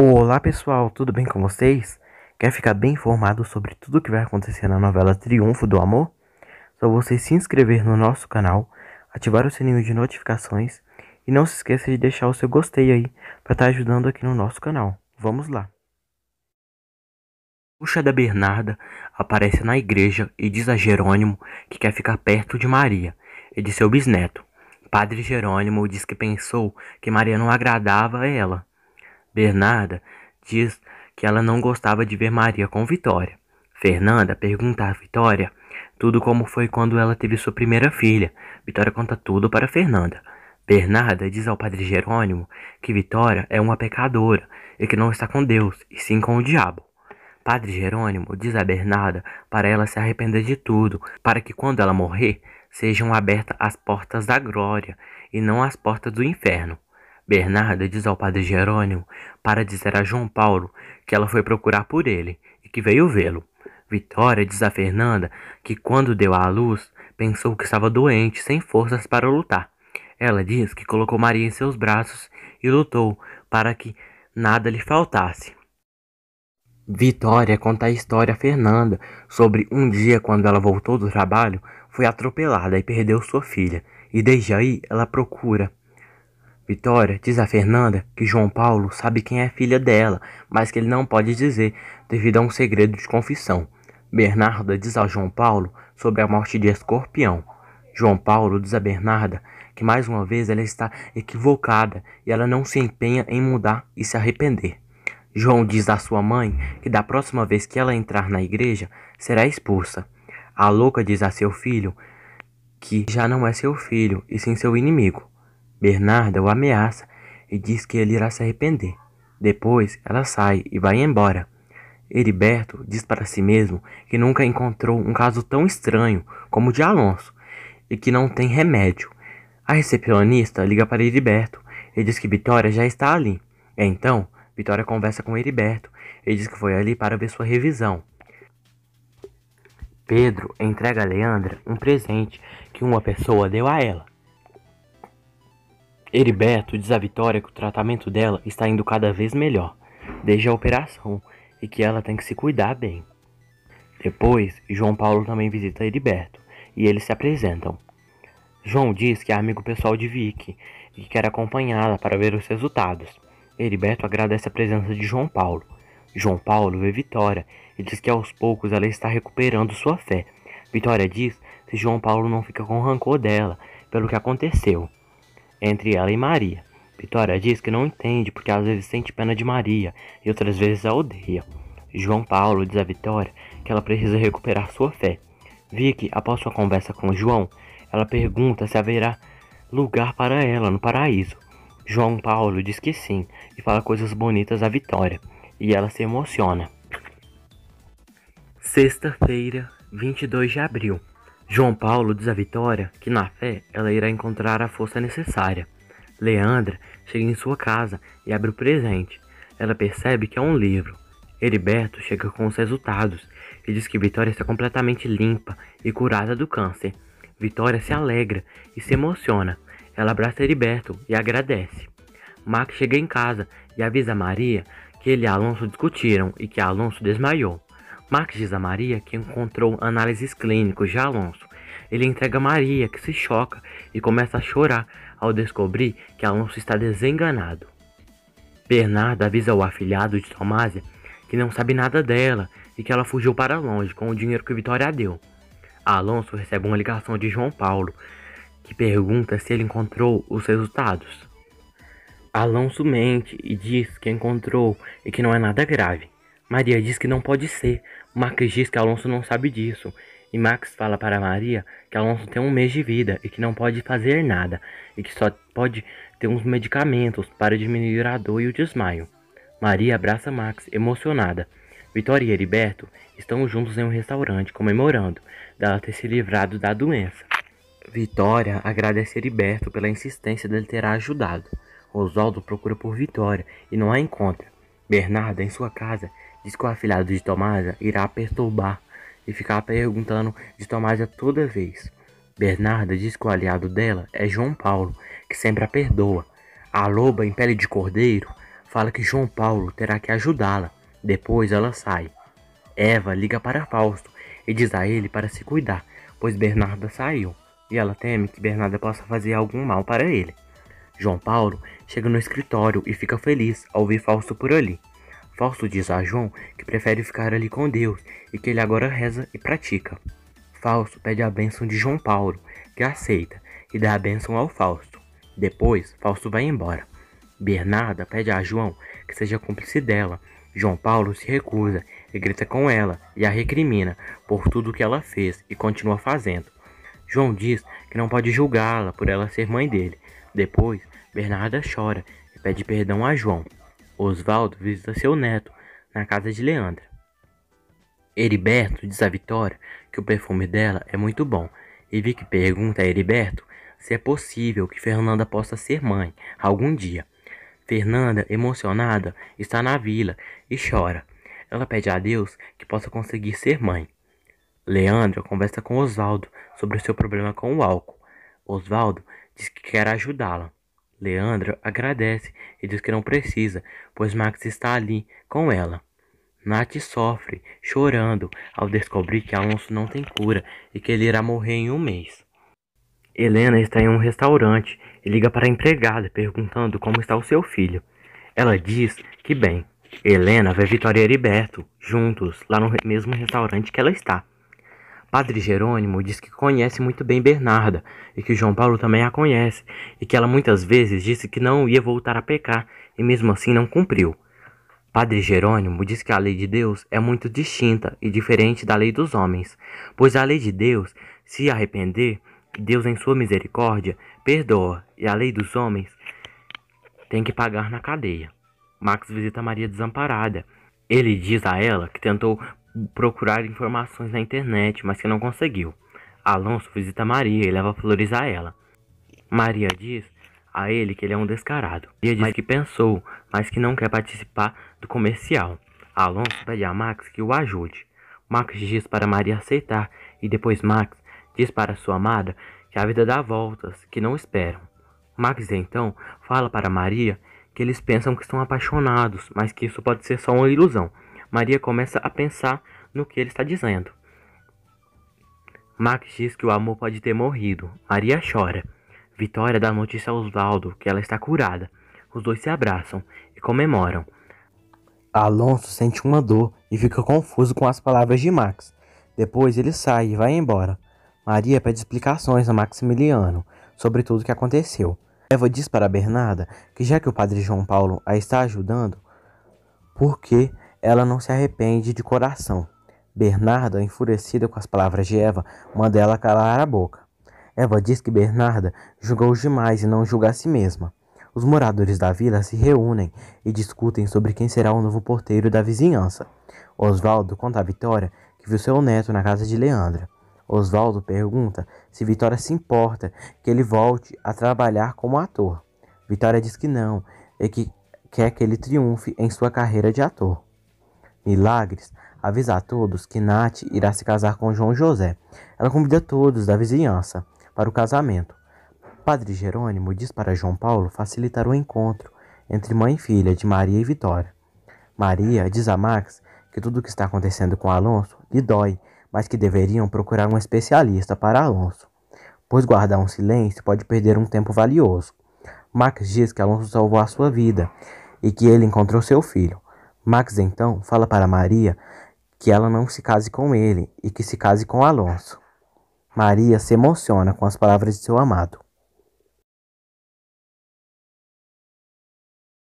Olá pessoal, tudo bem com vocês? Quer ficar bem informado sobre tudo o que vai acontecer na novela Triunfo do Amor? Só você se inscrever no nosso canal, ativar o sininho de notificações e não se esqueça de deixar o seu gostei aí para estar tá ajudando aqui no nosso canal. Vamos lá! Puxa da Bernarda aparece na igreja e diz a Jerônimo que quer ficar perto de Maria e de seu bisneto. Padre Jerônimo diz que pensou que Maria não agradava a ela Bernarda diz que ela não gostava de ver Maria com Vitória. Fernanda pergunta a Vitória tudo como foi quando ela teve sua primeira filha. Vitória conta tudo para Fernanda. Bernarda diz ao padre Jerônimo que Vitória é uma pecadora e que não está com Deus, e sim com o diabo. Padre Jerônimo diz a Bernarda para ela se arrepender de tudo, para que quando ela morrer sejam abertas as portas da glória e não as portas do inferno. Bernarda diz ao padre Jerônimo para dizer a João Paulo que ela foi procurar por ele e que veio vê-lo. Vitória diz a Fernanda que quando deu à luz pensou que estava doente, sem forças para lutar. Ela diz que colocou Maria em seus braços e lutou para que nada lhe faltasse. Vitória conta a história a Fernanda sobre um dia quando ela voltou do trabalho, foi atropelada e perdeu sua filha, e desde aí ela procura Vitória diz a Fernanda que João Paulo sabe quem é filha dela, mas que ele não pode dizer devido a um segredo de confissão. Bernarda diz a João Paulo sobre a morte de Escorpião. João Paulo diz a Bernarda que mais uma vez ela está equivocada e ela não se empenha em mudar e se arrepender. João diz à sua mãe que da próxima vez que ela entrar na igreja será expulsa. A louca diz a seu filho que já não é seu filho e sim seu inimigo. Bernarda o ameaça e diz que ele irá se arrepender. Depois, ela sai e vai embora. Heriberto diz para si mesmo que nunca encontrou um caso tão estranho como o de Alonso e que não tem remédio. A recepcionista liga para Heriberto e diz que Vitória já está ali. É então, Vitória conversa com Heriberto e diz que foi ali para ver sua revisão. Pedro entrega a Leandra um presente que uma pessoa deu a ela. Heriberto diz a Vitória que o tratamento dela está indo cada vez melhor, desde a operação, e que ela tem que se cuidar bem. Depois, João Paulo também visita Heriberto, e eles se apresentam. João diz que é amigo pessoal de Vicky e que quer acompanhá-la para ver os resultados. Heriberto agradece a presença de João Paulo. João Paulo vê Vitória e diz que aos poucos ela está recuperando sua fé. Vitória diz se João Paulo não fica com rancor dela pelo que aconteceu entre ela e Maria. Vitória diz que não entende porque às vezes sente pena de Maria e outras vezes a odeia. João Paulo diz a Vitória que ela precisa recuperar sua fé. Vicky, após sua conversa com João, ela pergunta se haverá lugar para ela no paraíso. João Paulo diz que sim e fala coisas bonitas a Vitória, e ela se emociona. Sexta-feira, 22 de abril. João Paulo diz a Vitória que na fé ela irá encontrar a força necessária. Leandra chega em sua casa e abre o presente. Ela percebe que é um livro. Heriberto chega com os resultados e diz que Vitória está completamente limpa e curada do câncer. Vitória se alegra e se emociona. Ela abraça Heriberto e agradece. Max chega em casa e avisa Maria que ele e Alonso discutiram e que Alonso desmaiou. Max diz a Maria que encontrou análises clínicas de Alonso. Ele entrega Maria, que se choca e começa a chorar ao descobrir que Alonso está desenganado. Bernardo avisa o afilhado de Tomásia que não sabe nada dela e que ela fugiu para longe com o dinheiro que Vitória deu. Alonso recebe uma ligação de João Paulo, que pergunta se ele encontrou os resultados. Alonso mente e diz que encontrou e que não é nada grave. Maria diz que não pode ser, Max diz que Alonso não sabe disso, e Max fala para Maria que Alonso tem um mês de vida e que não pode fazer nada, e que só pode ter uns medicamentos para diminuir a dor e o desmaio. Maria abraça Max, emocionada. Vitória e Heriberto estão juntos em um restaurante comemorando dela ter se livrado da doença. Vitória agradece Heriberto pela insistência dele ter ajudado. Rosaldo procura por Vitória e não a encontra. Bernarda, em sua casa, Diz que o afilhado de Tomasa irá perturbar e ficar perguntando de Tomasa toda vez. Bernarda diz que o aliado dela é João Paulo, que sempre a perdoa. A loba em pele de cordeiro fala que João Paulo terá que ajudá-la. Depois ela sai. Eva liga para Fausto e diz a ele para se cuidar, pois Bernarda saiu e ela teme que Bernarda possa fazer algum mal para ele. João Paulo chega no escritório e fica feliz ao ver Fausto por ali. Fausto diz a João que prefere ficar ali com Deus e que ele agora reza e pratica. Fausto pede a bênção de João Paulo, que aceita e dá a bênção ao Fausto. Depois, Fausto vai embora. Bernarda pede a João que seja cúmplice dela. João Paulo se recusa e grita com ela e a recrimina por tudo que ela fez e continua fazendo. João diz que não pode julgá-la por ela ser mãe dele. Depois, Bernarda chora e pede perdão a João. Osvaldo visita seu neto na casa de Leandra. Heriberto diz a Vitória que o perfume dela é muito bom e Vicky pergunta a Heriberto se é possível que Fernanda possa ser mãe algum dia. Fernanda, emocionada, está na vila e chora. Ela pede a Deus que possa conseguir ser mãe. Leandra conversa com Osvaldo sobre o seu problema com o álcool. Osvaldo diz que quer ajudá-la. Leandro agradece e diz que não precisa, pois Max está ali com ela. Nat sofre, chorando, ao descobrir que Alonso não tem cura e que ele irá morrer em um mês. Helena está em um restaurante e liga para a empregada perguntando como está o seu filho. Ela diz que bem. Helena vê Vitória e Heriberto juntos lá no mesmo restaurante que ela está. Padre Jerônimo diz que conhece muito bem Bernarda e que João Paulo também a conhece, e que ela muitas vezes disse que não ia voltar a pecar e mesmo assim não cumpriu. Padre Jerônimo diz que a lei de Deus é muito distinta e diferente da lei dos homens, pois a lei de Deus, se arrepender, Deus em sua misericórdia perdoa, e a lei dos homens tem que pagar na cadeia. Max visita Maria desamparada. Ele diz a ela que tentou procurar informações na internet, mas que não conseguiu. Alonso visita Maria e leva flores a ela. Maria diz a ele que ele é um descarado. Maria diz que pensou, mas que não quer participar do comercial. Alonso pede a Max que o ajude. Max diz para Maria aceitar e depois Max diz para sua amada que a vida dá voltas que não esperam. Max então fala para Maria que eles pensam que estão apaixonados, mas que isso pode ser só uma ilusão. Maria começa a pensar no que ele está dizendo. Max diz que o amor pode ter morrido. Maria chora. Vitória dá notícia a Osvaldo que ela está curada. Os dois se abraçam e comemoram. Alonso sente uma dor e fica confuso com as palavras de Max. Depois ele sai e vai embora. Maria pede explicações a Maximiliano sobre tudo o que aconteceu. Eva diz para Bernarda que já que o padre João Paulo a está ajudando, por que ela não se arrepende de coração. Bernarda, enfurecida com as palavras de Eva, manda ela calar a boca. Eva diz que Bernarda julgou demais e não julga a si mesma. Os moradores da vila se reúnem e discutem sobre quem será o novo porteiro da vizinhança. Osvaldo conta a Vitória que viu seu neto na casa de Leandra. Osvaldo pergunta se Vitória se importa que ele volte a trabalhar como ator. Vitória diz que não e que quer que ele triunfe em sua carreira de ator. Milagres avisa a todos que Nath irá se casar com João José. Ela convida todos da vizinhança para o casamento. Padre Jerônimo diz para João Paulo facilitar o encontro entre mãe e filha de Maria e Vitória. Maria diz a Max que tudo o que está acontecendo com Alonso lhe dói, mas que deveriam procurar um especialista para Alonso, pois guardar um silêncio pode perder um tempo valioso. Max diz que Alonso salvou a sua vida e que ele encontrou seu filho. Max então fala para Maria que ela não se case com ele e que se case com Alonso. Maria se emociona com as palavras de seu amado.